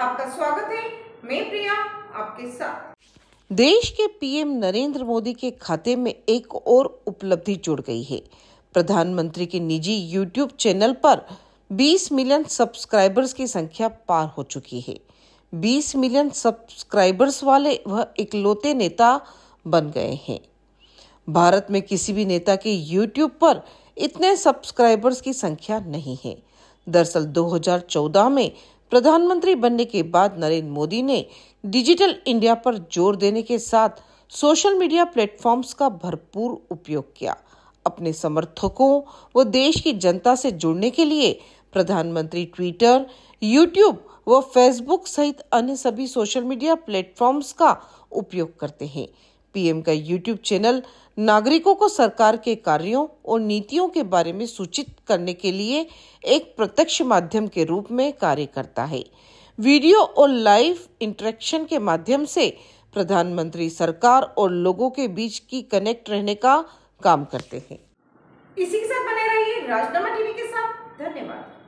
आपका स्वागत है मैं प्रिया आपके साथ देश के पीएम नरेंद्र मोदी के खाते में एक और उपलब्धि जुड़ गई है प्रधानमंत्री के निजी यूट्यूब चैनल पर 20 मिलियन सब्सक्राइबर्स की संख्या पार हो चुकी है 20 मिलियन सब्सक्राइबर्स वाले वह इकलौते नेता बन गए हैं भारत में किसी भी नेता के यूट्यूब पर इतने सब्सक्राइबर्स की संख्या नहीं है दरअसल 2014 में प्रधानमंत्री बनने के बाद नरेंद्र मोदी ने डिजिटल इंडिया पर जोर देने के साथ सोशल मीडिया प्लेटफॉर्म्स का भरपूर उपयोग किया अपने समर्थकों व देश की जनता से जुड़ने के लिए प्रधानमंत्री ट्विटर यूट्यूब व फेसबुक सहित अन्य सभी सोशल मीडिया प्लेटफॉर्म्स का उपयोग करते हैं पीएम का यूट्यूब चैनल नागरिकों को सरकार के कार्यों और नीतियों के बारे में सूचित करने के लिए एक प्रत्यक्ष माध्यम के रूप में कार्य करता है वीडियो और लाइव इंटरेक्शन के माध्यम से प्रधानमंत्री सरकार और लोगों के बीच की कनेक्ट रहने का काम करते हैं इसी के साथ बने रहिए राजनामा टीवी के साथ धन्यवाद